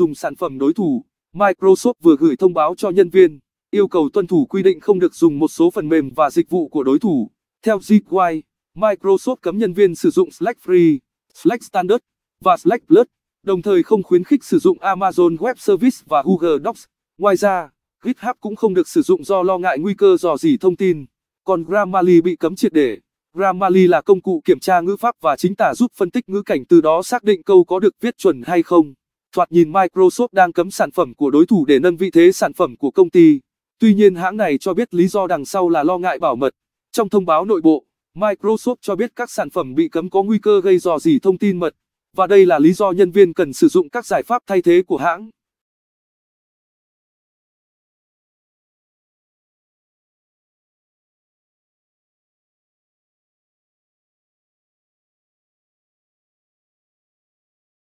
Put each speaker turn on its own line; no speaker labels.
dùng sản phẩm đối thủ, Microsoft vừa gửi thông báo cho nhân viên, yêu cầu tuân thủ quy định không được dùng một số phần mềm và dịch vụ của đối thủ. Theo GY, Microsoft cấm nhân viên sử dụng Slack Free, Slack Standard và Slack Plus, đồng thời không khuyến khích sử dụng Amazon Web Service và Google Docs. Ngoài ra, GitHub cũng không được sử dụng do lo ngại nguy cơ dò dỉ thông tin, còn Grammarly bị cấm triệt để. Grammarly là công cụ kiểm tra ngữ pháp và chính tả giúp phân tích ngữ cảnh từ đó xác định câu có được viết chuẩn hay không. Thoạt nhìn Microsoft đang cấm sản phẩm của đối thủ để nâng vị thế sản phẩm của công ty. Tuy nhiên hãng này cho biết lý do đằng sau là lo ngại bảo mật. Trong thông báo nội bộ, Microsoft cho biết các sản phẩm bị cấm có nguy cơ gây dò dỉ thông tin mật, và đây là lý do nhân viên cần sử dụng các giải pháp thay thế của hãng.